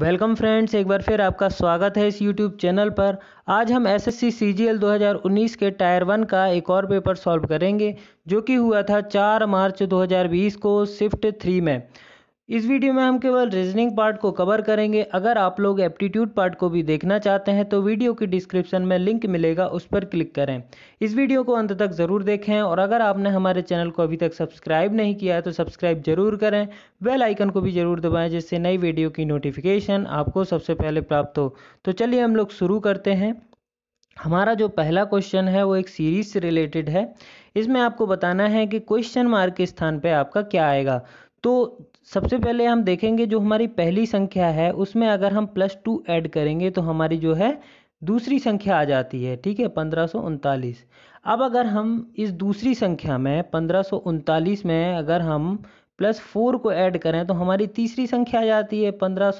welcome friends एक बार फिर आपका स्वागत है इस यूट्यूब चैनल पर आज हम एसएससी सीजीएल 2019 के टायर वन का एक और पेपर सॉल्व करेंगे जो कि हुआ था 4 मार्च 2020 को शिफ्ट थ्री में इस वीडियो में हम केवल रीजनिंग पार्ट को कवर करेंगे अगर आप लोग एप्टीट्यूड पार्ट को भी देखना चाहते हैं तो वीडियो की डिस्क्रिप्शन में लिंक मिलेगा उस पर क्लिक करें इस वीडियो को अंत तक ज़रूर देखें और अगर आपने हमारे चैनल को अभी तक सब्सक्राइब नहीं किया है तो सब्सक्राइब जरूर करें बेल आइकन को भी ज़रूर दबाएँ जिससे नई वीडियो की नोटिफिकेशन आपको सबसे पहले प्राप्त हो तो चलिए हम लोग शुरू करते हैं हमारा जो पहला क्वेश्चन है वो एक सीरीज से रिलेटेड है इसमें आपको बताना है कि क्वेश्चन मार्क के स्थान पर आपका क्या आएगा तो सबसे पहले हम देखेंगे जो हमारी पहली संख्या है उसमें अगर हम प्लस टू ऐड करेंगे तो हमारी जो है दूसरी संख्या आ जाती है ठीक है पंद्रह अब अगर हम इस दूसरी संख्या में पंद्रह में अगर हम प्लस फोर को ऐड करें तो हमारी तीसरी संख्या आ जाती है पंद्रह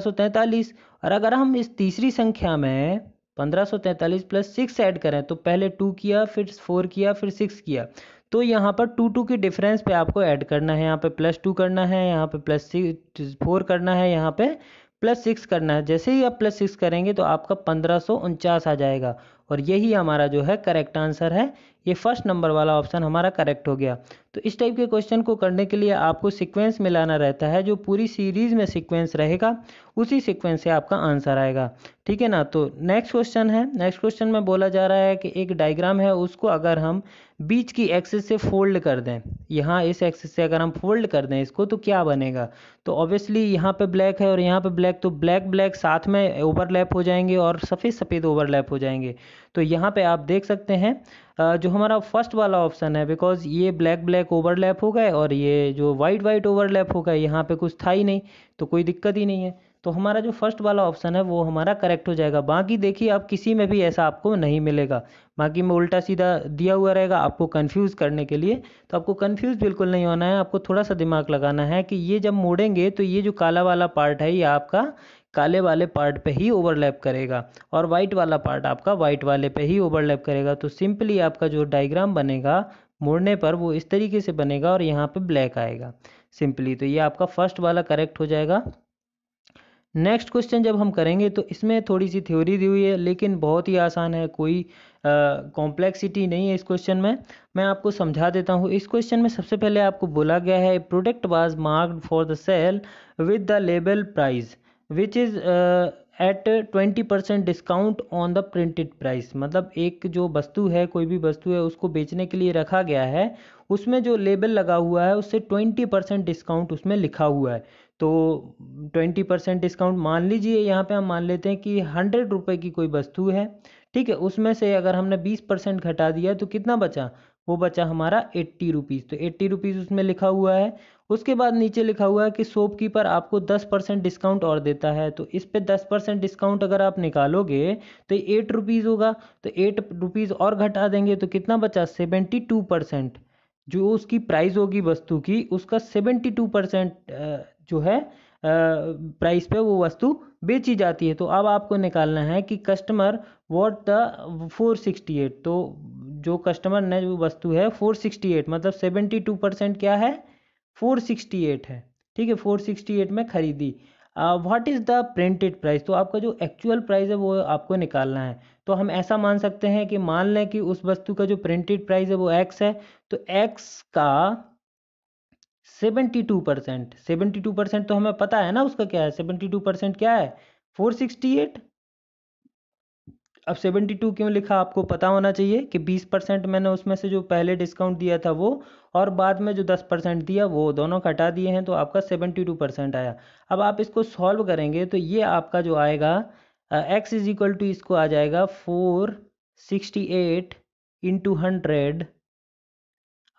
सौ तैंतालीस और अगर हम इस तीसरी संख्या में तैंतालीस प्लस सिक्स ऐड करें तो पहले टू किया फिर फोर किया फिर सिक्स किया तो यहाँ पर टू टू की डिफरेंस पे आपको ऐड करना है यहाँ पे प्लस टू करना है यहाँ पे प्लस फोर करना है यहाँ पे प्लस सिक्स करना है जैसे ही आप प्लस सिक्स करेंगे तो आपका पंद्रह सौ उनचास आ जाएगा और यही हमारा जो है करेक्ट आंसर है ये फर्स्ट नंबर वाला ऑप्शन हमारा करेक्ट हो गया तो इस टाइप के क्वेश्चन को करने के लिए आपको सीक्वेंस मिलाना रहता है जो पूरी सीरीज में सीक्वेंस रहेगा उसी सीक्वेंस से आपका आंसर आएगा ठीक है ना तो नेक्स्ट क्वेश्चन है नेक्स्ट क्वेश्चन में बोला जा रहा है कि एक डायग्राम है उसको अगर हम बीच की एक्सिस से फोल्ड कर दें यहाँ इस एक्सिस से अगर हम फोल्ड कर दें इसको तो क्या बनेगा तो ऑब्वियसली यहाँ पे ब्लैक है और यहाँ पे ब्लैक तो ब्लैक ब्लैक साथ में ओवरलैप हो जाएंगे और सफ़ेद सफ़ेद ओवरलैप हो जाएंगे तो यहाँ पे आप देख सकते हैं जो हमारा फर्स्ट वाला ऑप्शन है बिकॉज ये ब्लैक ब्लैक ओवरलैप हो गए और ये जो वाइट वाइट ओवरलैप हो गए यहाँ पर कुछ था ही नहीं तो कोई दिक्कत ही नहीं है तो हमारा जो फर्स्ट वाला ऑप्शन है वो हमारा करेक्ट हो जाएगा बाकी देखिए आप किसी में भी ऐसा आपको नहीं मिलेगा बाकी में उल्टा सीधा दिया हुआ रहेगा आपको कंफ्यूज करने के लिए तो आपको कंफ्यूज बिल्कुल नहीं होना है आपको थोड़ा सा दिमाग लगाना है कि ये जब मोड़ेंगे तो ये जो काला वाला पार्ट है ये आपका काले वाले पार्ट पे ही ओवरलैप करेगा और वाइट वाला पार्ट आपका वाइट वाले पे ही ओवरलैप करेगा तो सिंपली आपका जो डायग्राम बनेगा मोड़ने पर वो इस तरीके से बनेगा और यहाँ पे ब्लैक आएगा सिंपली तो ये आपका फर्स्ट वाला करेक्ट हो जाएगा नेक्स्ट क्वेश्चन जब हम करेंगे तो इसमें थोड़ी सी थ्योरी दी हुई है लेकिन बहुत ही आसान है कोई कॉम्प्लेक्सिटी नहीं है इस क्वेश्चन में मैं आपको समझा देता हूँ इस क्वेश्चन में सबसे पहले आपको बोला गया है product was marked for the sale with the label price which is at twenty percent discount on the printed price मतलब एक जो वस्तु है कोई भी वस्तु है उसको बेचने के लिए रखा गया है उसमें जो लेबल लगा हुआ है उससे ट्वेंटी परसेंट डिस्काउंट उसमें लिखा हुआ है तो ट्वेंटी परसेंट डिस्काउंट मान लीजिए यहाँ पे हम मान लेते हैं कि हंड्रेड रुपये की कोई वस्तु है ठीक है उसमें से अगर हमने बीस परसेंट घटा दिया तो कितना बचा वो बचा हमारा एट्टी रुपीज़ तो एट्टी रुपीज़ उसमें लिखा हुआ है उसके बाद नीचे लिखा हुआ है कि सोप कीपर आपको दस परसेंट डिस्काउंट और देता है तो इस पे दस परसेंट डिस्काउंट अगर आप निकालोगे तो एट रुपीज़ होगा तो एट रुपीज़ और घटा देंगे तो कितना बचा सेवेंटी टू परसेंट जो उसकी प्राइस होगी वस्तु की उसका सेवेंटी टू परसेंट जो है प्राइस पे वो वस्तु बेची जाती है तो अब आपको निकालना है कि customer what the four sixty eight तो जो कस्टमर ने जो वस्तु है फोर सिक्सटी एट मतलब सेवेंटी टू परसेंट क्या है फोर सिक्सटी एट है ठीक है फोर सिक्सटी एट में खरीदी what is the printed price तो आपका जो एक्चुअल प्राइस है वो आपको निकालना है तो हम ऐसा मान सकते हैं कि मान लें कि उस वस्तु का जो प्रिंटेड प्राइस है वो एक्स है तो एक्स का seventy two percent seventy two percent तो हमें पता है ना उसका क्या है सेवेंटी टू परसेंट क्या है फोर सिक्सटी एट अब सेवेंटी टू क्यों लिखा आपको पता होना चाहिए कि बीस परसेंट मैंने उसमें से जो पहले डिस्काउंट दिया था वो और बाद में जो दस परसेंट दिया वो दोनों घटा दिए हैं तो आपका सेवेंटी टू परसेंट आया अब आप इसको सॉल्व करेंगे तो ये आपका जो आएगा एक्स इज इक्वल टू इसको आ जाएगा four sixty eight into hundred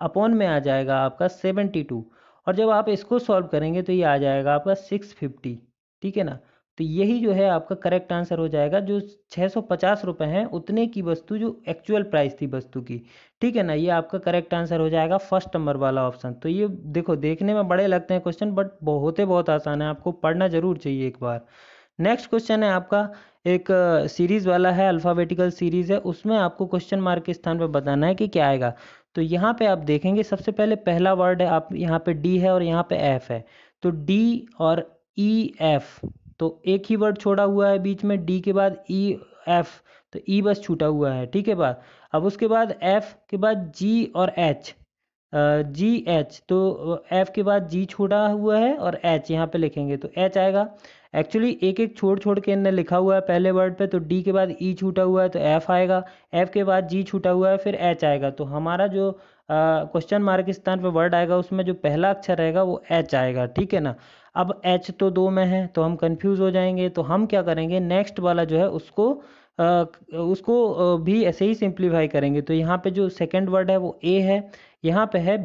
upon में आ जाएगा आपका सेवेंटी टू और जब आप इसको सॉल्व करेंगे तो ये आ जाएगा आपका सिक्स फिफ्टी ठीक है ना तो यही जो है आपका करेक्ट आंसर हो जाएगा जो छः सौ पचास रुपये हैं उतने की वस्तु जो एक्चुअल प्राइस थी वस्तु की ठीक है ना ये आपका करेक्ट आंसर हो जाएगा फर्स्ट नंबर वाला ऑप्शन तो ये देखो देखने में बड़े लगते हैं क्वेश्चन बट बहुते बहुत आसान है आपको पढ़ना जरूर चाहिए एक बार नेक्स्ट क्वेश्चन है आपका एक सीरीज़ uh, वाला है अल्फ़ाबेटिकल सीरीज़ है उसमें आपको क्वेश्चन मार्क के स्थान पर बताना है कि क्या आएगा तो यहाँ पे आप देखेंगे सबसे पहले पहला वर्ड है आप यहाँ पे डी है और यहाँ पे एफ है तो डी और ई e, एफ तो एक ही वर्ड छोड़ा हुआ है बीच में डी के बाद ई e, एफ तो ई e बस छूटा हुआ है ठीक है बात अब उसके बाद एफ के बाद जी और एच जी एच तो एफ के बाद जी छोड़ा हुआ है और एच यहाँ पे लिखेंगे तो एच आएगा एक्चुअली एक एक छोड़ छोड़ के इनने लिखा हुआ है पहले वर्ड पे तो डी के बाद ई e छूटा हुआ है तो एफ आएगा एफ के बाद जी छूटा हुआ है फिर एच आएगा तो हमारा जो क्वेश्चन मार्क स्थान पे वर्ड आएगा उसमें जो पहला अक्षर रहेगा वो एच आएगा ठीक है ना अब एच तो दो में है तो हम कन्फ्यूज हो जाएंगे तो हम क्या करेंगे नेक्स्ट वाला जो है उसको आ, उसको भी ऐसे ही सिंप्लीफाई करेंगे तो यहाँ पे जो सेकंड वर्ड है वो ए है यहाँ पे है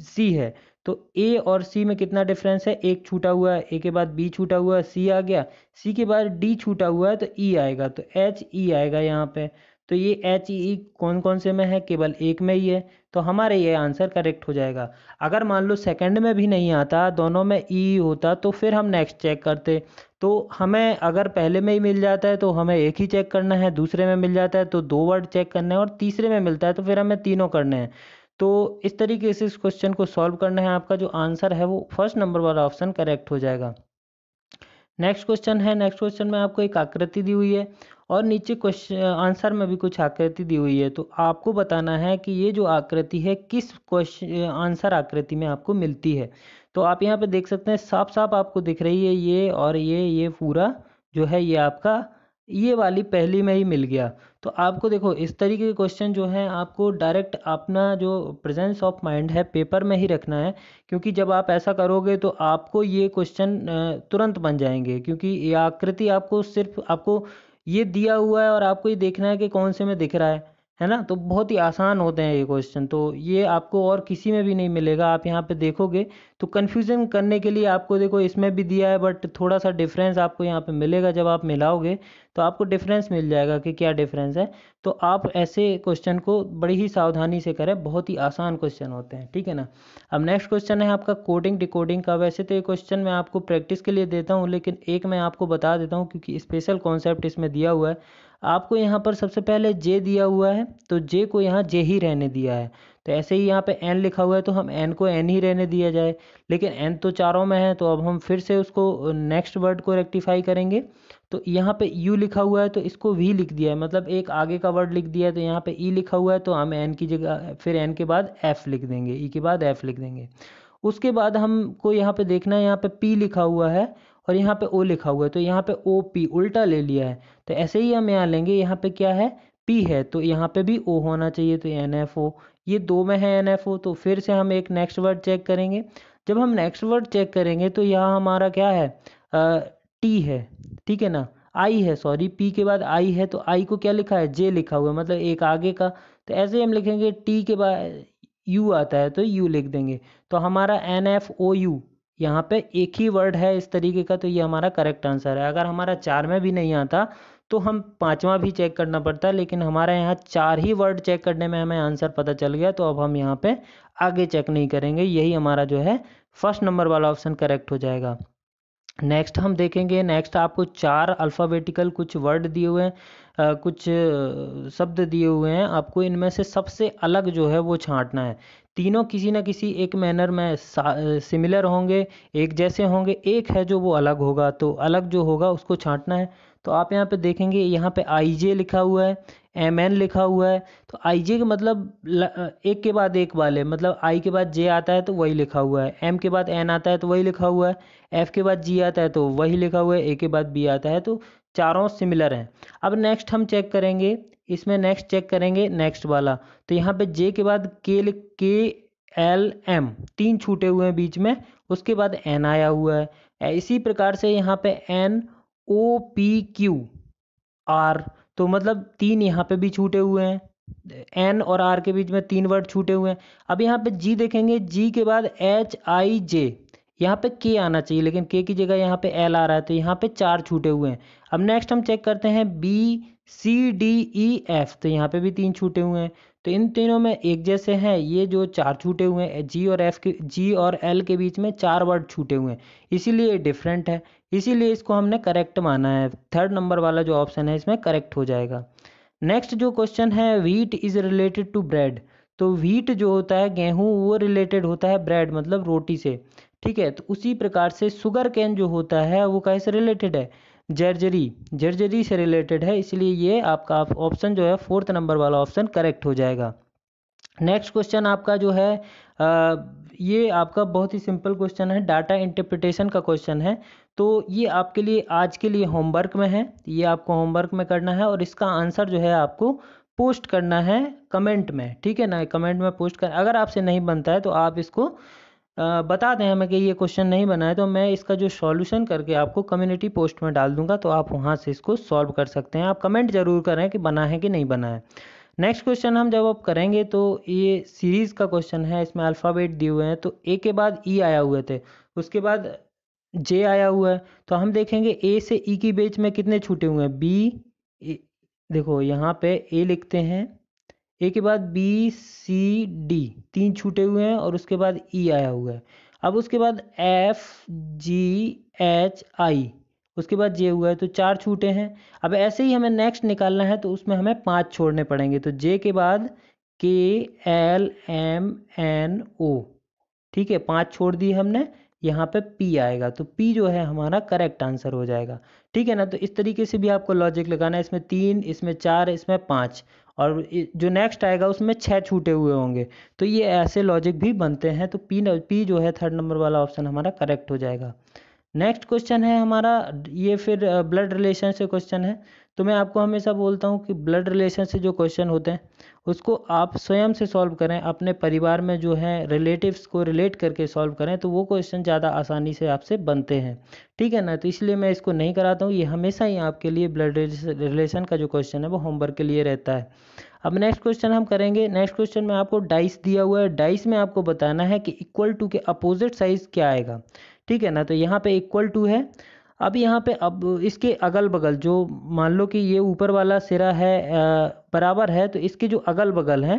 सी है तो ए और सी में कितना डिफरेंस है एक छूटा हुआ है ए के बाद बी छूटा हुआ है सी आ गया सी के बाद डी छूटा हुआ है तो ई e आएगा तो एच ई e आएगा यहाँ पे तो ये एच ई e कौन कौन से में है केवल एक में ही है तो हमारे ये आंसर करेक्ट हो जाएगा अगर मान लो सेकंड में भी नहीं आता दोनों में ई e होता तो फिर हम नेक्स्ट चेक करते तो हमें अगर पहले में ही मिल जाता है तो हमें एक ही चेक करना है दूसरे में मिल जाता है तो दो वर्ड चेक करने हैं और तीसरे में मिलता है तो फिर हमें तीनों करने हैं तो इस तरीके से इस क्वेश्चन को सॉल्व करना है आपका जो आंसर है वो फर्स्ट नंबर वाला ऑप्शन करेक्ट हो जाएगा नेक्स्ट क्वेश्चन है नेक्स्ट क्वेश्चन में आपको एक आकृति दी हुई है और नीचे क्वेश्चन आंसर में भी कुछ आकृति दी हुई है तो आपको बताना है कि ये जो आकृति है किस क्वेश्चन आंसर आकृति में आपको मिलती है तो आप यहाँ पे देख सकते हैं साफ साफ आपको दिख रही है ये और ये ये पूरा जो है ये आपका ये वाली पहली में ही मिल गया तो आपको देखो इस तरीके के क्वेश्चन जो हैं आपको डायरेक्ट अपना जो प्रेजेंस ऑफ माइंड है पेपर में ही रखना है क्योंकि जब आप ऐसा करोगे तो आपको ये क्वेश्चन तुरंत बन जाएंगे क्योंकि ये आकृति आपको सिर्फ आपको ये दिया हुआ है और आपको ये देखना है कि कौन से में दिख रहा है है ना तो बहुत ही आसान होते हैं ये क्वेश्चन तो ये आपको और किसी में भी नहीं मिलेगा आप यहाँ पे देखोगे तो कन्फ्यूज़न करने के लिए आपको देखो इसमें भी दिया है बट थोड़ा सा डिफरेंस आपको यहाँ पे मिलेगा जब आप मिलाओगे तो आपको डिफरेंस मिल जाएगा कि क्या डिफरेंस है तो आप ऐसे क्वेश्चन को बड़ी ही सावधानी से करें बहुत ही आसान क्वेश्चन होते हैं ठीक है ना अब नेक्स्ट क्वेश्चन है आपका कोडिंग डिकोडिंग का वैसे तो ये क्वेश्चन मैं आपको प्रैक्टिस के लिए देता हूँ लेकिन एक मैं आपको बता देता हूँ क्योंकि स्पेशल कॉन्सेप्ट इसमें दिया हुआ है आपको यहाँ पर सबसे पहले जे दिया हुआ है तो जे को यहाँ जे ही रहने दिया है तो ऐसे ही यहाँ पे एन लिखा हुआ है तो हम एन को एन ही रहने दिया जाए लेकिन एन तो चारों में है तो अब हम फिर से उसको नेक्स्ट वर्ड को रेक्टिफाई करेंगे तो यहाँ पे यू लिखा हुआ है तो इसको वी लिख दिया है मतलब एक आगे का वर्ड लिख दिया है तो यहाँ पे ई e लिखा हुआ है तो हम एन की जगह फिर एन के बाद एफ लिख देंगे ई e के बाद एफ लिख देंगे उसके बाद हमको यहाँ पे देखना है यहाँ पे पी लिखा हुआ है और यहाँ पे ओ लिखा हुआ है तो यहाँ पे ओ पी उल्टा ले लिया है तो ऐसे ही हम यहाँ लेंगे यहाँ पे क्या है पी है तो यहाँ पे भी ओ होना चाहिए तो एन एफ ओ ये दो में है एन एफ ओ तो फिर से हम एक नेक्स्ट वर्ड चेक करेंगे जब हम नेक्स्ट वर्ड चेक करेंगे तो यहाँ हमारा क्या है टी है ठीक है ना आई है सॉरी पी के बाद आई है तो आई को क्या लिखा है जे लिखा हुआ है मतलब एक आगे का तो ऐसे ही हम लिखेंगे टी के बाद यू आता है तो यू लिख देंगे तो हमारा एन एफ ओ यू यहाँ पे एक ही वर्ड है इस तरीके का तो ये हमारा करेक्ट आंसर है अगर हमारा चार में भी नहीं आता तो हम पांचवा भी चेक करना पड़ता है लेकिन हमारा यहाँ चार ही वर्ड चेक करने में हमें आंसर पता चल गया तो अब हम यहाँ पे आगे चेक नहीं करेंगे यही हमारा जो है फर्स्ट नंबर वाला ऑप्शन करेक्ट हो जाएगा नेक्स्ट हम देखेंगे नेक्स्ट आपको चार अल्फ़ाबेटिकल कुछ वर्ड दिए हुए हैं कुछ शब्द दिए हुए हैं आपको इनमें से सबसे अलग जो है वो छांटना है तीनों किसी ना किसी एक मैनर में सिमिलर होंगे एक जैसे होंगे एक है जो वो अलग होगा तो अलग जो होगा उसको छांटना है तो आप यहाँ पे देखेंगे यहाँ पे आई जे लिखा हुआ है एम एन लिखा हुआ है तो आई जे का मतलब एक के बाद एक वाले मतलब आई के बाद जे आता है तो वही लिखा हुआ है एम के बाद एन आता है तो वही लिखा हुआ है एफ के बाद जी आता है तो वही लिखा हुआ है ए के बाद बी आता है तो चारों सिमिलर हैं अब नेक्स्ट हम चेक करेंगे इसमें नेक्स्ट चेक करेंगे नेक्स्ट वाला तो यहाँ पे जे के बाद के के एल एम तीन छूटे हुए हैं बीच में उसके बाद एन आया हुआ है इसी प्रकार से यहाँ पे N O P Q R तो मतलब तीन यहाँ पे भी छूटे हुए हैं एन और आर के बीच में तीन वर्ड छूटे हुए हैं अब यहाँ पे जी देखेंगे जी के बाद एच आई जे यहाँ पे के आना चाहिए लेकिन के की जगह यहाँ पे एल आ रहा है तो यहाँ पे चार छूटे हुए हैं अब नेक्स्ट हम चेक करते हैं B C D E F तो यहाँ पे भी तीन छूटे हुए हैं तो इन तीनों में एक जैसे हैं ये जो चार छूटे हुए हैं जी और एफ के जी और एल के बीच में चार वर्ड छूटे हुए हैं इसीलिए डिफरेंट है इसीलिए इसको हमने करेक्ट माना है थर्ड नंबर वाला जो ऑप्शन है इसमें करेक्ट हो जाएगा नेक्स्ट जो क्वेश्चन है wheat is related to bread तो व्हीट जो होता है गेहूँ वो रिलेटेड होता है ब्रेड मतलब रोटी से ठीक है तो उसी प्रकार से शुगर कैन जो होता है वो कैसे रिलेटेड है जर्जरी जर्जरी से रिलेटेड है इसलिए ये आपका ऑप्शन जो है फोर्थ नंबर वाला ऑप्शन करेक्ट हो जाएगा नेक्स्ट क्वेश्चन आपका जो है ये आपका बहुत ही सिंपल क्वेश्चन है डाटा इंटरप्रिटेशन का क्वेश्चन है तो ये आपके लिए आज के लिए होमवर्क में है ये आपको होमवर्क में करना है और इसका आंसर जो है आपको पोस्ट करना है कमेंट में ठीक है ना कमेंट में पोस्ट कर अगर आपसे नहीं बनता है तो आप इसको बता दें हमें कि ये क्वेश्चन नहीं बना है तो मैं इसका जो सॉल्यूशन करके आपको कम्युनिटी पोस्ट में डाल दूंगा तो आप वहाँ से इसको सॉल्व कर सकते हैं आप कमेंट जरूर करें कि बना है कि नहीं बना है नेक्स्ट क्वेश्चन हम जब आप करेंगे तो ये सीरीज़ का क्वेश्चन है इसमें अल्फ़ाबेट दिए हुए हैं तो ए के बाद ई e आया हुए थे उसके बाद जे आया हुआ है तो हम देखेंगे ए से ई e की बीच में कितने छूटे हुए हैं बी देखो यहाँ पे ए लिखते हैं ए के बाद बी सी डी तीन छूटे हुए हैं और उसके बाद ई e आया हुआ है अब उसके बाद एफ जी एच आई उसके बाद जे हुआ है तो चार छूटे हैं अब ऐसे ही हमें नेक्स्ट निकालना है तो उसमें हमें पाँच छोड़ने पड़ेंगे तो जे के बाद के एल एम एन ओ ठीक है पाँच छोड़ दिए हमने यहाँ पे पी आएगा तो पी जो है हमारा करेक्ट आंसर हो जाएगा ठीक है ना तो इस तरीके से भी आपको लॉजिक लगाना है इसमें तीन इसमें चार इसमें पाँच और जो नेक्स्ट आएगा उसमें छः छूटे हुए होंगे तो ये ऐसे लॉजिक भी बनते हैं तो पी पी जो है थर्ड नंबर वाला ऑप्शन हमारा करेक्ट हो जाएगा नेक्स्ट क्वेश्चन है हमारा ये फिर ब्लड रिलेशन से क्वेश्चन है तो मैं आपको हमेशा बोलता हूँ कि ब्लड रिलेशन से जो क्वेश्चन होते हैं उसको आप स्वयं से सॉल्व करें अपने परिवार में जो है रिलेटिव्स को रिलेट करके सॉल्व करें तो वो क्वेश्चन ज़्यादा आसानी से आपसे बनते हैं ठीक है ना तो इसलिए मैं इसको नहीं कराता हूँ ये हमेशा ही आपके लिए ब्लड रिलेशन का जो क्वेश्चन है वो होमवर्क के लिए रहता है अब नेक्स्ट क्वेश्चन हम करेंगे नेक्स्ट क्वेश्चन में आपको डाइस दिया हुआ है डाइस में आपको बताना है कि इक्वल टू के अपोजिट साइज क्या आएगा ठीक है ना तो यहाँ पे इक्वल टू है अब यहाँ पे अब इसके अगल बगल जो मान लो कि ये ऊपर वाला सिरा है बराबर है तो इसके जो अगल बगल हैं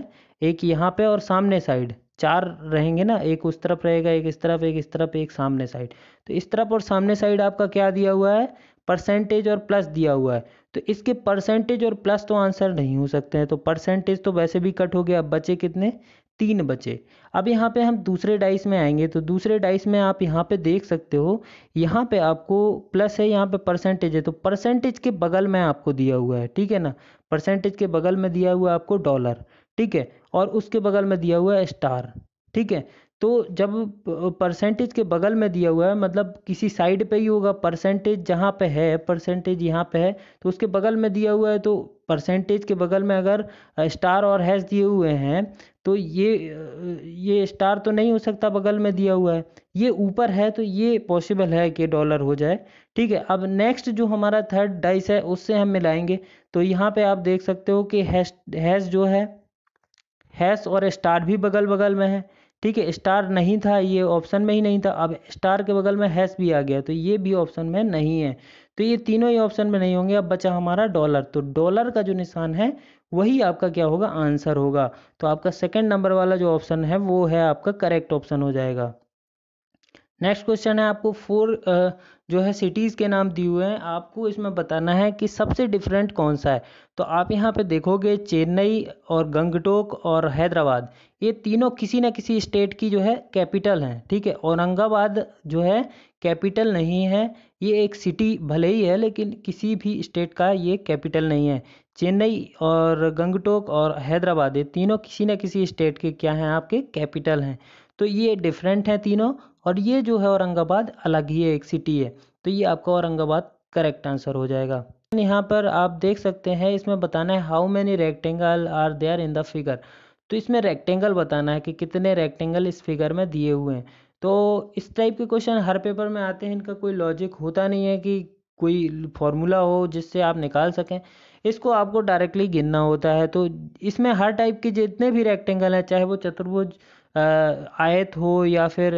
एक यहाँ पे और सामने साइड चार रहेंगे ना एक उस तरफ रहेगा एक इस तरफ एक इस तरफ एक सामने साइड तो इस तरफ और सामने साइड आपका क्या दिया हुआ है परसेंटेज और प्लस दिया हुआ है तो इसके परसेंटेज और प्लस तो आंसर नहीं हो सकते हैं तो परसेंटेज तो वैसे भी कट हो गया अब बचे कितने तीन बचे अब यहाँ पे हम दूसरे डाइस में आएंगे तो दूसरे डाइस में आप यहाँ पे देख सकते हो यहाँ पे आपको प्लस है यहाँ पे परसेंटेज है तो परसेंटेज के बगल में आपको दिया हुआ है ठीक है ना परसेंटेज के बगल में दिया हुआ है आपको डॉलर ठीक है और उसके बगल में दिया हुआ है स्टार ठीक है तो जब परसेंटेज के बगल में दिया हुआ है मतलब किसी साइड पे ही होगा परसेंटेज जहाँ पे है परसेंटेज यहाँ पे है तो उसके बगल में दिया हुआ है तो परसेंटेज के बगल में अगर स्टार और हैश दिए हुए हैं तो ये ये स्टार तो नहीं हो सकता बगल में दिया हुआ है ये ऊपर है तो ये पॉसिबल है कि डॉलर हो जाए ठीक है अब नेक्स्ट जो हमारा थर्ड डाइस है उससे हम मिलाएंगे तो यहाँ पर आप देख सकते हो कि हैश हैश जो है हैश और स्टार भी बगल बगल में है ठीक है स्टार नहीं था ये ऑप्शन में ही नहीं था अब स्टार के बगल में हैश भी आ गया तो ये भी ऑप्शन में नहीं है तो ये तीनों ही ऑप्शन में नहीं होंगे अब बचा हमारा डॉलर तो डॉलर का जो निशान है वही आपका क्या होगा आंसर होगा तो आपका सेकंड नंबर वाला जो ऑप्शन है वो है आपका करेक्ट ऑप्शन हो जाएगा नेक्स्ट क्वेश्चन है आपको फोर जो है सिटीज़ के नाम दिए हुए हैं आपको इसमें बताना है कि सबसे डिफरेंट कौन सा है तो आप यहाँ पे देखोगे चेन्नई और गंगटोक और हैदराबाद ये तीनों किसी न किसी स्टेट की जो है कैपिटल हैं ठीक है औरंगाबाद जो है कैपिटल नहीं है ये एक सिटी भले ही है लेकिन किसी भी स्टेट का ये कैपिटल नहीं है चेन्नई और गंगटोक और हैदराबाद ये तीनों किसी न किसी स्टेट के क्या हैं आपके कैपिटल हैं तो ये डिफरेंट हैं तीनों और ये जो है औरंगाबाद अलग ही एक सिटी है तो ये आपका औरंगाबाद करेक्ट आंसर हो जाएगा यहाँ पर आप देख सकते हैं इसमें बताना है how many rectangle are there in the figure तो इसमें रेक्टेंगल बताना है कि कितने रेक्टेंगल इस फिगर में दिए हुए हैं तो इस टाइप के क्वेश्चन हर पेपर में आते हैं इनका कोई लॉजिक होता नहीं है कि कोई फॉर्मूला हो जिससे आप निकाल सकें इसको आपको डायरेक्टली गिनना होता है तो इसमें हर टाइप के जितने भी रेक्टेंगल हैं चाहे वो चतुर्भुज आयत हो या फिर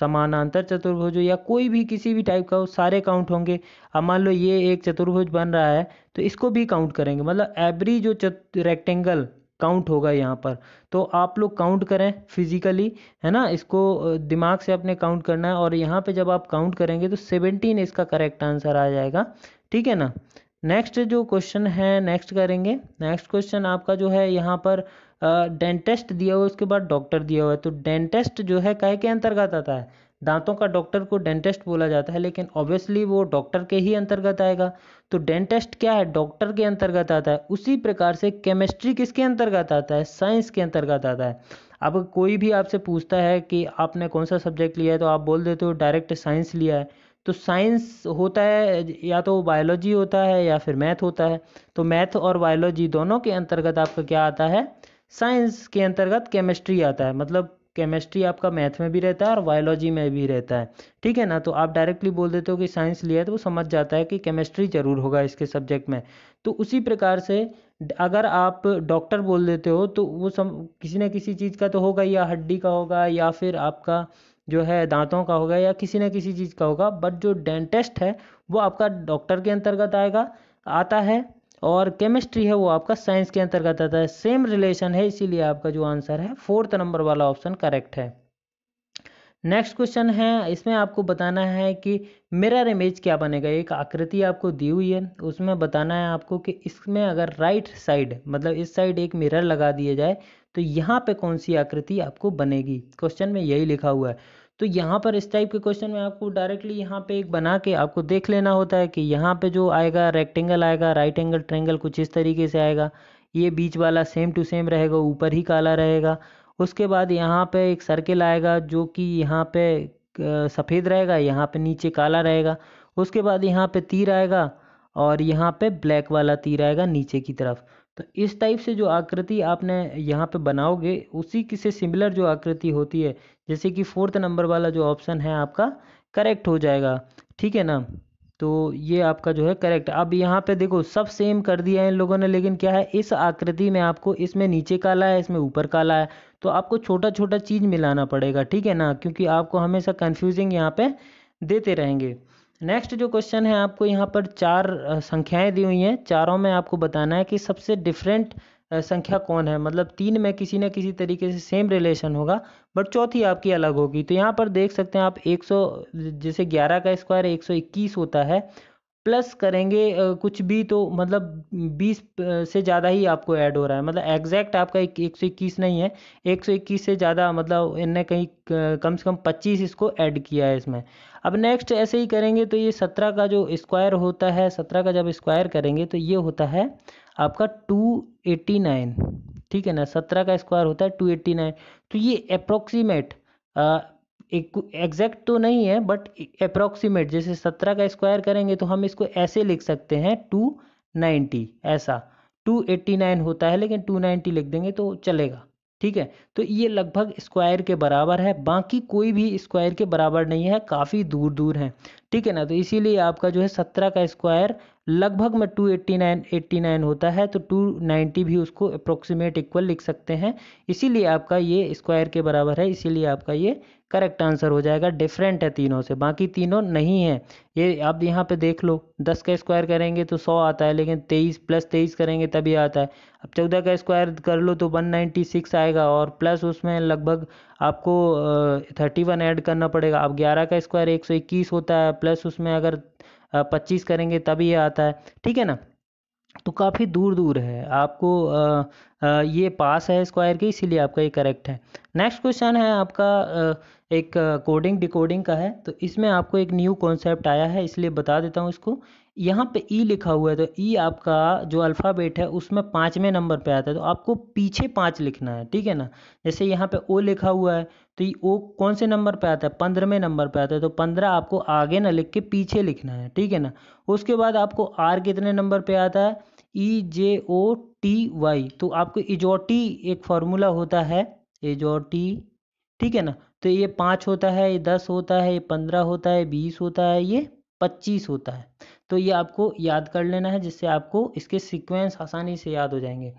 समानांतर चतुर्भुज हो या कोई भी किसी भी टाइप का हो सारे काउंट होंगे अब मान लो ये एक चतुर्भुज बन रहा है तो इसको भी काउंट करेंगे मतलब एवरी जो रेक्टेंगल काउंट होगा यहाँ पर तो आप लोग काउंट करें फिजिकली है ना इसको दिमाग से अपने काउंट करना है और यहाँ पे जब आप काउंट करेंगे तो सेवेंटीन इसका करेक्ट आंसर आ जाएगा ठीक है ना नेक्स्ट जो क्वेश्चन है नेक्स्ट करेंगे नेक्स्ट क्वेश्चन आपका जो है यहाँ पर डेंटिस्ट दिया हुआ है उसके बाद डॉक्टर दिया हुआ है तो डेंटिस्ट जो है कह के अंतर्गत आता है दांतों का डॉक्टर को डेंटिस्ट बोला जाता है लेकिन ऑब्वियसली वो डॉक्टर के ही अंतर्गत आएगा तो डेंटिस्ट क्या है डॉक्टर के अंतर्गत आता है उसी प्रकार से केमिस्ट्री किसके अंतर्गत आता है साइंस के अंतर्गत आता है अब कोई भी आपसे पूछता है कि आपने कौन सा सब्जेक्ट लिया है तो आप बोल देते हो डायरेक्ट साइंस लिया है तो साइंस होता है या तो बायोलॉजी होता है या फिर मैथ होता है तो मैथ और बायोलॉजी दोनों के अंतर्गत आपका क्या आता है साइंस के अंतर्गत केमिस्ट्री आता है मतलब केमिस्ट्री आपका मैथ में भी रहता है और बायोलॉजी में भी रहता है ठीक है ना तो आप डायरेक्टली बोल देते हो कि साइंस लिया है तो वो समझ जाता है कि केमिस्ट्री ज़रूर होगा इसके सब्जेक्ट में तो उसी प्रकार से अगर आप डॉक्टर बोल देते हो तो वो सम किसी न किसी चीज़ का तो होगा या हड्डी का होगा या फिर आपका जो है दांतों का होगा या किसी न किसी चीज़ का होगा बट जो डेंटिस्ट है वो आपका डॉक्टर के अंतर्गत आएगा आता है और केमिस्ट्री है वो आपका साइंस के अंतर्गत आता है सेम रिलेशन है इसीलिए आपका जो आंसर है फोर्थ नंबर वाला ऑप्शन करेक्ट है नेक्स्ट क्वेश्चन है इसमें आपको बताना है कि मिरर इमेज क्या बनेगा एक आकृति आपको दी हुई है उसमें बताना है आपको कि इसमें अगर राइट साइड मतलब इस साइड एक मिरर लगा दिया जाए तो यहाँ पे कौन सी आकृति आपको बनेगी क्वेश्चन में यही लिखा हुआ है तो यहाँ पर इस टाइप के क्वेश्चन में आपको डायरेक्टली यहाँ पे एक बना के आपको देख लेना होता है कि यहाँ पे जो आएगा रेक्टेंगल आएगा राइट एंगल ट्रेंगल कुछ इस तरीके से आएगा ये बीच वाला सेम टू सेम रहेगा ऊपर ही काला रहेगा उसके बाद यहाँ पे एक सर्किल आएगा जो कि यहाँ पे सफ़ेद रहेगा यहाँ पे नीचे काला रहेगा उसके बाद यहाँ पे तीर आएगा और यहाँ पे ब्लैक वाला तीर आएगा नीचे की तरफ तो इस टाइप से जो आकृति आपने यहाँ पे बनाओगे उसी की से सिमिलर जो आकृति होती है जैसे कि फोर्थ नंबर वाला जो ऑप्शन है आपका करेक्ट हो जाएगा ठीक है ना तो ये आपका जो है करेक्ट अब यहाँ पे देखो सब सेम कर दिया है इन लोगों ने लेकिन क्या है इस आकृति में आपको इसमें नीचे काला है इसमें ऊपर काला है तो आपको छोटा छोटा चीज़ मिलाना पड़ेगा ठीक है ना क्योंकि आपको हमेशा कन्फ्यूजिंग यहाँ पर देते रहेंगे नेक्स्ट जो क्वेश्चन है आपको यहाँ पर चार संख्याएं दी हुई हैं चारों में आपको बताना है कि सबसे डिफरेंट संख्या कौन है मतलब तीन में किसी न किसी तरीके से सेम रिलेशन होगा बट चौथी आपकी अलग होगी तो यहाँ पर देख सकते हैं आप 100 जैसे 11 का स्क्वायर 121 होता है प्लस करेंगे कुछ भी तो मतलब 20 से ज़्यादा ही आपको ऐड हो रहा है मतलब एग्जैक्ट आपका एक, एक सौ इक्कीस नहीं है एक सौ इक्कीस से ज़्यादा मतलब इनने कहीं कम से कम पच्चीस इसको ऐड किया है इसमें अब नेक्स्ट ऐसे ही करेंगे तो ये सत्रह का जो स्क्वायर होता है सत्रह का जब स्क्वायर करेंगे तो ये होता है आपका टू एट्टी नाइन ठीक है ना सत्रह का स्क्वायर होता है टू एट्टी नाइन तो ये अप्रोक्सीमेट एग्जैक्ट तो नहीं है बट अप्रॉक्सीमेट जैसे सत्रह का स्क्वायर करेंगे तो हम इसको ऐसे लिख सकते हैं टू नाइन्टी ऐसा टू एट्टी नाइन होता है लेकिन टू नाइन्टी लिख देंगे तो चलेगा ठीक है तो ये लगभग स्क्वायर के बराबर है बाकी कोई भी स्क्वायर के बराबर नहीं है काफ़ी दूर दूर है ठीक है ना तो इसीलिए आपका जो है सत्रह का स्क्वायर लगभग में two eighty nine eighty nine होता है तो टू नाइन्टी भी उसको अप्रोक्सीमेट इक्वल लिख सकते हैं इसीलिए आपका ये स्क्वायर के बराबर है इसीलिए आपका ये करेक्ट आंसर हो जाएगा डिफरेंट है तीनों से बाकी तीनों नहीं है ये आप यहाँ पे देख लो दस का स्क्वायर करेंगे तो सौ आता है लेकिन तेईस प्लस तेईस करेंगे तभी आता है अब चौदह का स्क्वायर कर लो तो वन नाइन्टी सिक्स आएगा और प्लस उसमें लगभग आपको थर्टी वन ऐड करना पड़ेगा अब ग्यारह का स्क्वायर एक सौ इक्कीस होता है प्लस उसमें अगर पच्चीस करेंगे तभी आता है ठीक है ना तो काफ़ी दूर दूर है आपको ये पास है स्क्वायर की इसीलिए आपका ये करेक्ट है नेक्स्ट क्वेश्चन है आपका एक कोडिंग डिकोडिंग का है तो इसमें आपको एक न्यू कॉन्सेप्ट आया है इसलिए बता देता हूँ इसको यहाँ पे ई लिखा हुआ है तो ई आपका जो अल्फ़ाबेट है उसमें पाँचवें नंबर पे आता है तो आपको पीछे पाँच लिखना है ठीक है ना जैसे यहाँ पे ओ लिखा हुआ है तो ये ओ कौन से नंबर पे आता है पंद्रहवें नंबर पे आता है तो पंद्रह आपको आगे ना लिख के पीछे लिखना है ठीक है ना उसके बाद आपको आर कितने नंबर पे आता है ई जे ओ टी वाई तो आपको इजोटी एक फॉर्मूला होता है एजोटी ठीक है ना तो ये पाँच होता है ये दस होता है ये पंद्रह होता है बीस होता है ये पच्चीस होता है तो ये आपको याद कर लेना है जिससे आपको इसके सीक्वेंस आसानी से याद हो जाएंगे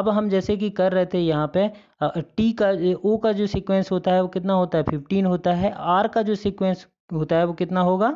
अब हम जैसे कि कर रहे थे यहाँ पे टी का ओ का जो सीक्वेंस होता है वो कितना होता है फिफ्टीन होता है आर का जो सीक्वेंस होता है वो कितना होगा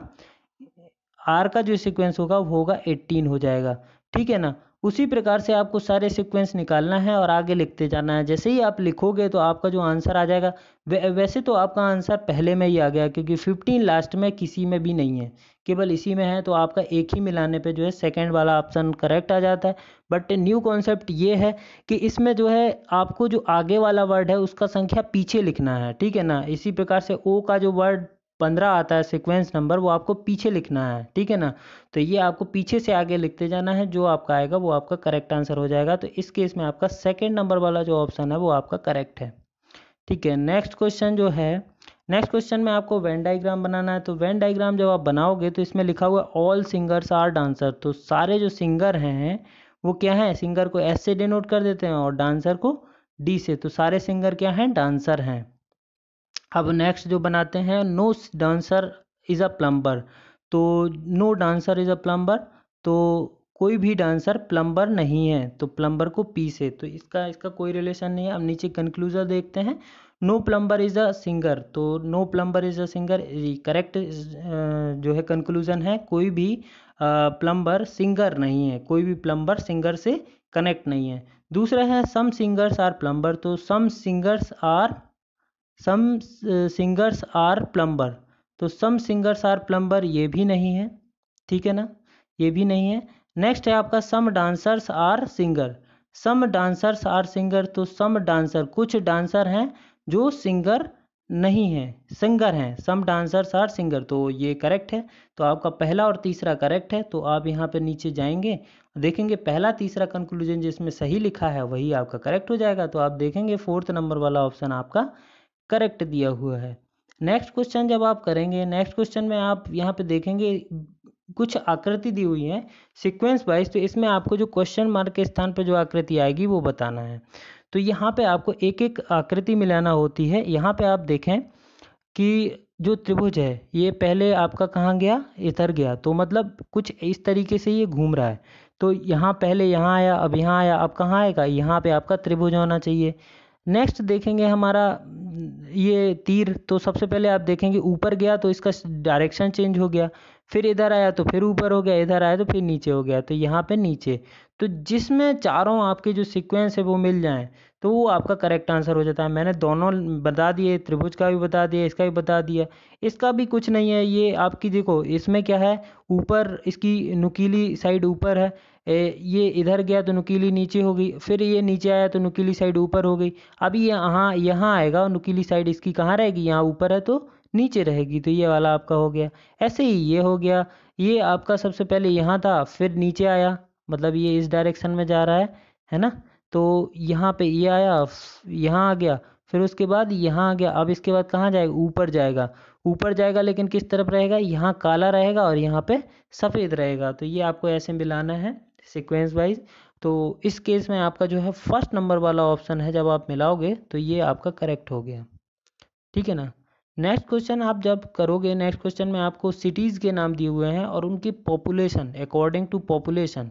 आर का जो सीक्वेंस होगा वो होगा एट्टीन हो जाएगा ठीक है ना उसी प्रकार से आपको सारे सीक्वेंस निकालना है और आगे लिखते जाना है जैसे ही आप लिखोगे तो आपका जो आंसर आ जाएगा वै, वैसे तो आपका आंसर पहले में ही आ गया क्योंकि फिफ्टीन लास्ट में किसी में भी नहीं है केवल इसी में है तो आपका एक ही मिलाने पे जो है सेकंड वाला ऑप्शन करेक्ट आ जाता है बट न्यू कॉन्सेप्ट ये है कि इसमें जो है आपको जो आगे वाला वर्ड है उसका संख्या पीछे लिखना है ठीक है ना इसी प्रकार से ओ का जो वर्ड पंद्रह आता है सीक्वेंस नंबर वो आपको पीछे लिखना है ठीक है ना तो ये आपको पीछे से आगे लिखते जाना है जो आपका आएगा वो आपका करेक्ट आंसर हो जाएगा तो इस केस में आपका सेकेंड नंबर वाला जो ऑप्शन है वो आपका करेक्ट है ठीक है नेक्स्ट क्वेश्चन जो है नेक्स्ट क्वेश्चन में आपको वेन डाइग्राम बनाना है तो वेन डाइग्राम जब आप बनाओगे तो इसमें लिखा हुआ ऑल सिंगर्स आर डांसर तो सारे जो सिंगर हैं वो क्या है सिंगर को एस से डिनोट कर देते हैं और डांसर को डी से तो सारे सिंगर क्या हैं डांसर हैं अब नेक्स्ट जो बनाते हैं no dancer is a plumber तो no dancer is a plumber तो कोई भी डांसर प्लम्बर नहीं है तो प्लम्बर को पी से तो इसका इसका कोई रिलेशन नहीं है अब नीचे कंक्लूजन देखते हैं no plumber is a singer तो no plumber is a singer correct जो है कंक्लूजन है कोई भी प्लम्बर सिंगर नहीं है कोई भी प्लम्बर सिंगर से कनेक्ट नहीं है दूसरा है सम सिंगर्स आर प्लम्बर तो some singers are some singers are plumber तो सम सिंगर्स आर प्लम्बर ये भी नहीं है ठीक है ना ये भी नहीं है नेक्स्ट है आपका some dancers are singer some dancers are singer तो सम डांसर कुछ डांसर हैं जो सिंगर नहीं है सिंगर हैं सम डांसर्स आर सिंगर तो ये करेक्ट है तो आपका पहला और तीसरा करेक्ट है तो आप यहाँ पर नीचे जाएंगे देखेंगे पहला तीसरा कंक्लूजन जिसमें सही लिखा है वही आपका करेक्ट हो जाएगा तो आप देखेंगे फोर्थ नंबर वाला ऑप्शन आपका करेक्ट दिया हुआ है नेक्स्ट क्वेश्चन जब आप करेंगे नेक्स्ट क्वेश्चन में आप यहाँ पे देखेंगे कुछ आकृति दी हुई है सिक्वेंस वाइज तो इसमें आपको जो क्वेश्चन मार्क के स्थान पर जो आकृति आएगी वो बताना है तो यहाँ पे आपको एक एक आकृति मिलाना होती है यहाँ पे आप देखें कि जो त्रिभुज है ये पहले आपका कहाँ गया इधर गया तो मतलब कुछ इस तरीके से ये घूम रहा है तो यहाँ पहले यहाँ आया अब यहाँ आया अब कहाँ आएगा यहाँ पे आपका त्रिभुज होना चाहिए नेक्स्ट देखेंगे हमारा ये तीर तो सबसे पहले आप देखेंगे ऊपर गया तो इसका डायरेक्शन चेंज हो गया फिर इधर आया तो फिर ऊपर हो गया इधर आया तो फिर नीचे हो गया तो यहाँ पे नीचे तो जिसमें चारों आपके जो सीक्वेंस है वो मिल जाएं तो वो आपका करेक्ट आंसर हो जाता है मैंने दोनों बता दिए त्रिभुज का भी बता दिया इसका भी बता दिया इसका भी कुछ नहीं है ये आपकी देखो इसमें क्या है ऊपर इसकी नुकीली साइड ऊपर है ये इधर गया तो नुकीली नीचे हो गई फिर ये नीचे आया तो नुकीली साइड ऊपर हो गई अभी यहाँ यहाँ आएगा और नुकीली साइड इसकी कहाँ रहेगी यहाँ ऊपर है तो नीचे रहेगी तो ये वाला आपका हो गया ऐसे ही ये हो गया ये आपका सबसे पहले यहाँ था फिर नीचे आया मतलब ये इस डायरेक्शन में जा रहा है है ना तो यहाँ पे ये आया यहाँ आ गया फिर उसके बाद यहाँ आ गया अब इसके बाद कहाँ जाएगा ऊपर जाएगा ऊपर जाएगा लेकिन किस तरफ रहेगा यहाँ काला रहेगा और यहाँ पे सफ़ेद रहेगा तो ये आपको ऐसे मिलाना है सिक्वेंस वाइज तो इस केस में आपका जो है फर्स्ट नंबर वाला ऑप्शन है जब आप मिलाओगे तो ये आपका करेक्ट हो गया ठीक है ना नेक्स्ट क्वेश्चन आप जब करोगे नेक्स्ट क्वेश्चन में आपको सिटीज़ के नाम दिए हुए हैं और उनकी पॉपुलेशन अकॉर्डिंग टू पॉपुलेशन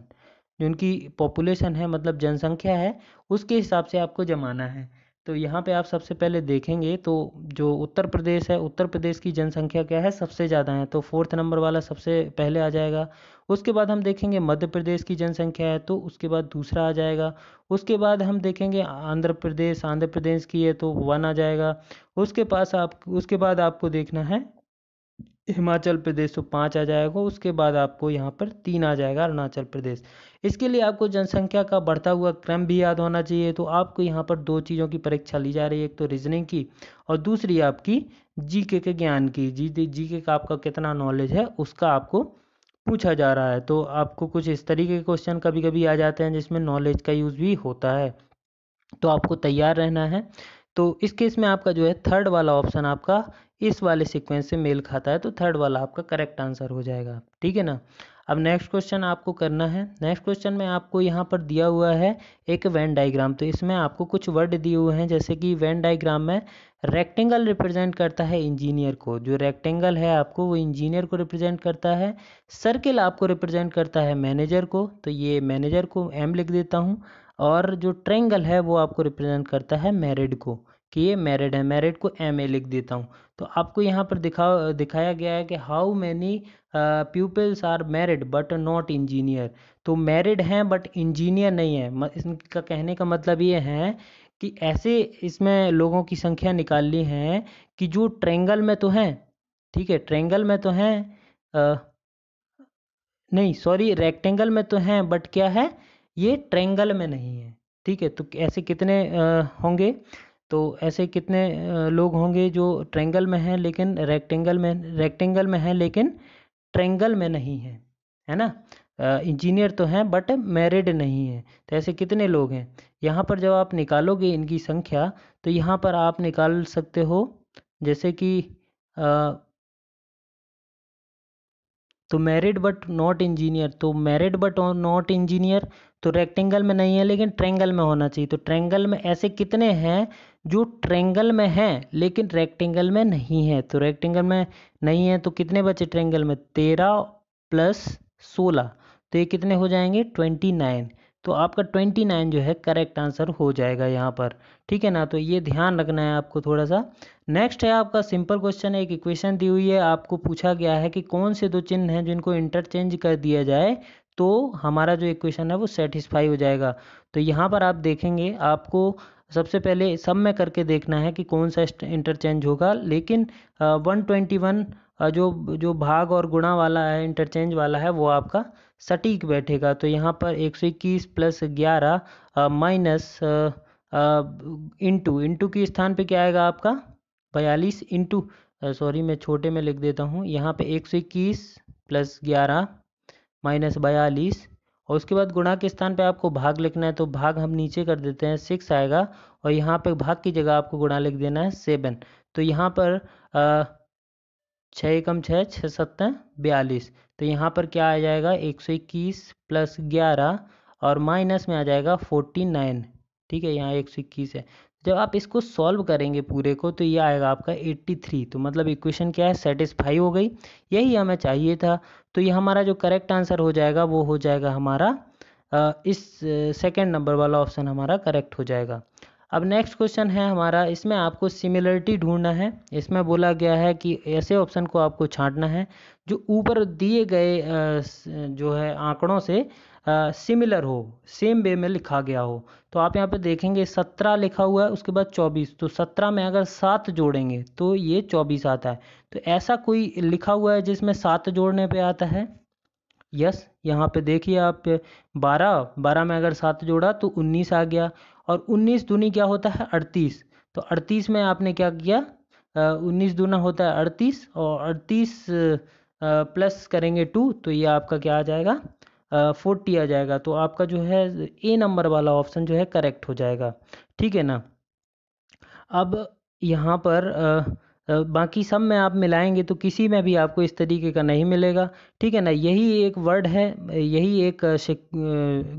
जो उनकी पॉपुलेशन है मतलब जनसंख्या है उसके हिसाब से आपको जमाना है तो यहाँ पे आप सबसे पहले देखेंगे तो जो उत्तर प्रदेश है उत्तर प्रदेश की जनसंख्या क्या है सबसे ज़्यादा है तो फोर्थ नंबर वाला सबसे पहले आ जाएगा उसके बाद हम देखेंगे मध्य प्रदेश की जनसंख्या है तो उसके बाद दूसरा आ जाएगा उसके बाद हम देखेंगे आंध्र प्रदेश आंध्र प्रदेश की है तो वन आ जाएगा उसके पास आप उसके बाद आपको देखना है हिमाचल प्रदेश तो पाँच आ जाएगा उसके बाद आपको यहाँ पर तीन आ जाएगा अरुणाचल प्रदेश इसके लिए आपको जनसंख्या का बढ़ता हुआ क्रम भी याद होना चाहिए तो आपको यहाँ पर दो चीज़ों की परीक्षा ली जा रही है एक तो रीजनिंग की और दूसरी आपकी जी के ज्ञान की जी जी के का आपका कितना नॉलेज है उसका आपको पूछा जा रहा है तो आपको कुछ इस तरीके के क्वेश्चन कभी कभी आ जाते हैं जिसमें नॉलेज का यूज़ भी होता है तो आपको तैयार रहना है तो इस केस में आपका जो है थर्ड वाला ऑप्शन आपका इस वाले सीक्वेंस से मेल खाता है तो थर्ड वाला आपका करेक्ट आंसर हो जाएगा ठीक है ना अब नेक्स्ट क्वेश्चन आपको करना है नेक्स्ट क्वेश्चन में आपको यहाँ पर दिया हुआ है एक वेन डाइग्राम तो इसमें आपको कुछ वर्ड दिए हुए हैं जैसे कि वेन डाइग्राम में रेक्टेंगल रिप्रेजेंट करता है इंजीनियर को जो रेक्टेंगल है आपको वो इंजीनियर को रिप्रेजेंट करता है सर्किल आपको रिप्रेजेंट करता है मैनेजर को तो ये मैनेजर को एम लिख देता हूँ और जो ट्रेंगल है वो आपको रिप्रेजेंट करता है मैरिड को कि ये मैरिड है मैरिड को एम ए लिख देता हूँ तो आपको यहाँ पर दिखा दिखाया गया है कि how many peoples are married but not engineer तो मैरिड हैं बट इंजीनियर नहीं है इनका कहने का मतलब ये है कि ऐसे इसमें लोगों की संख्या निकालनी है कि जो ट्रेंगल में तो हैं ठीक है ट्रेंगल में तो हैं uh, नहीं सॉरी रेक्टेंगल में तो हैं बट क्या है ये ट्रेंगल में नहीं है ठीक है तो ऐसे कितने होंगे तो ऐसे कितने लोग होंगे जो ट्रेंगल में हैं लेकिन रेक्टेंगल में रेक्टेंगल में हैं लेकिन ट्रेंगल में नहीं है है ना इंजीनियर तो हैं बट मैरिड नहीं है तो ऐसे कितने लोग हैं यहाँ पर जब आप निकालोगे इनकी संख्या तो यहाँ पर आप निकाल सकते हो जैसे कि तो मैरिड बट नॉट इंजीनियर तो मैरिड बट नॉट इंजीनियर तो रेक्टेंगल में नहीं है लेकिन ट्रेंगल में होना चाहिए तो ट्रेंगल में ऐसे कितने हैं जो ट्रेंगल में हैं लेकिन रेक्टेंगल में नहीं है तो रेक्टेंगल में नहीं है तो कितने बचे ट्रेंगल में तेरह प्लस सोलह तो ये कितने हो जाएंगे ट्वेंटी नाइन तो आपका ट्वेंटी नाइन जो है करेक्ट आंसर हो जाएगा यहाँ पर ठीक है ना तो ये ध्यान रखना है आपको थोड़ा सा नेक्स्ट है आपका सिंपल क्वेश्चन एक इक्वेशन दी हुई है आपको पूछा गया है कि कौन से दो चिन्ह हैं जिनको इंटरचेंज कर दिया जाए तो हमारा जो इक्वेशन है वो सेटिस्फाई हो जाएगा तो यहाँ पर आप देखेंगे आपको सबसे पहले सब में करके देखना है कि कौन सा इंटरचेंज होगा लेकिन वन ट्वेंटी वन जो जो भाग और गुणा वाला है इंटरचेंज वाला है वो आपका सटीक बैठेगा तो यहाँ पर एक सौ इक्कीस प्लस ग्यारह माइनस इंटू इंटू के स्थान पे क्या आएगा आपका बयालीस इंटू सॉरी मैं छोटे में लिख देता हूँ यहाँ पे एक सौ इक्कीस प्लस ग्यारह माइनस बयालीस और उसके बाद गुणा के स्थान पे आपको भाग लिखना है तो भाग हम नीचे कर देते हैं सिक्स आएगा और यहाँ पे भाग की जगह आपको गुणा लिख देना है सेवन तो यहाँ पर छः एकम छः छः सत्तर बयालीस तो यहाँ पर क्या आ जाएगा एक सौ इक्कीस प्लस ग्यारह और माइनस में आ जाएगा फोर्टी नाइन ठीक है यहाँ एक सौ इक्कीस है जब आप इसको सॉल्व करेंगे पूरे को तो ये आएगा आपका एट्टी थ्री तो मतलब इक्वेशन क्या है सेटिस्फाई हो गई यही हमें चाहिए था तो ये हमारा जो करेक्ट आंसर हो जाएगा वो हो जाएगा हमारा इस सेकेंड नंबर वाला ऑप्शन हमारा करेक्ट हो जाएगा अब नेक्स्ट क्वेश्चन है हमारा इसमें आपको सिमिलरिटी ढूंढना है इसमें बोला गया है कि ऐसे ऑप्शन को आपको छांटना है जो ऊपर दिए गए जो है आंकड़ों से सिमिलर हो सेम वे में लिखा गया हो तो आप यहाँ पे देखेंगे सत्रह लिखा हुआ है उसके बाद चौबीस तो सत्रह में अगर सात जोड़ेंगे तो ये चौबीस आता है तो ऐसा कोई लिखा हुआ है जिसमें सात जोड़ने पर आता है यस यहाँ पे देखिए आप बारह बारह में अगर सात जोड़ा तो उन्नीस आ गया और उन्नीस दूनी क्या होता है अड़तीस तो अड़तीस में आपने क्या किया उन्नीस दूना होता है अड़तीस और अड़तीस प्लस करेंगे टू तो ये आपका क्या आ जाएगा फोर्टी आ जाएगा तो आपका जो है ए नंबर वाला ऑप्शन जो है करेक्ट हो जाएगा ठीक है ना अब यहाँ पर बाकी सब में आप मिलाएंगे तो किसी में भी आपको इस तरीके का नहीं मिलेगा ठीक है ना यही एक वर्ड है यही एक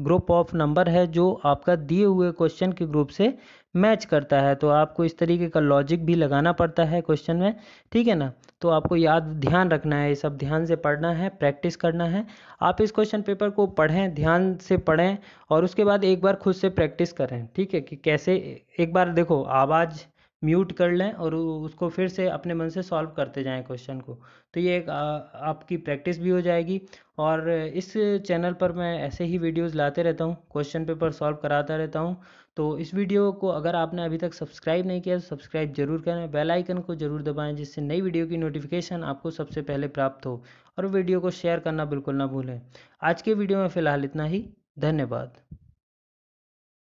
ग्रुप ऑफ नंबर है जो आपका दिए हुए क्वेश्चन के ग्रुप से मैच करता है तो आपको इस तरीके का लॉजिक भी लगाना पड़ता है क्वेश्चन में ठीक है ना तो आपको याद ध्यान रखना है ये सब ध्यान से पढ़ना है प्रैक्टिस करना है आप इस क्वेश्चन पेपर को पढ़ें ध्यान से पढ़ें और उसके बाद एक बार खुद से प्रैक्टिस करें ठीक है कि कैसे एक बार देखो आवाज़ म्यूट कर लें और उसको फिर से अपने मन से सॉल्व करते जाएं क्वेश्चन को तो ये एक आपकी प्रैक्टिस भी हो जाएगी और इस चैनल पर मैं ऐसे ही वीडियोस लाते रहता हूँ क्वेश्चन पेपर सॉल्व कराता रहता हूँ तो इस वीडियो को अगर आपने अभी तक सब्सक्राइब नहीं किया तो सब्सक्राइब जरूर करें बेल आइकन को जरूर दबाएं जिससे नई वीडियो की नोटिफिकेशन आपको सबसे पहले प्राप्त हो और वीडियो को शेयर करना बिल्कुल ना भूलें आज के वीडियो में फ़िलहाल इतना ही धन्यवाद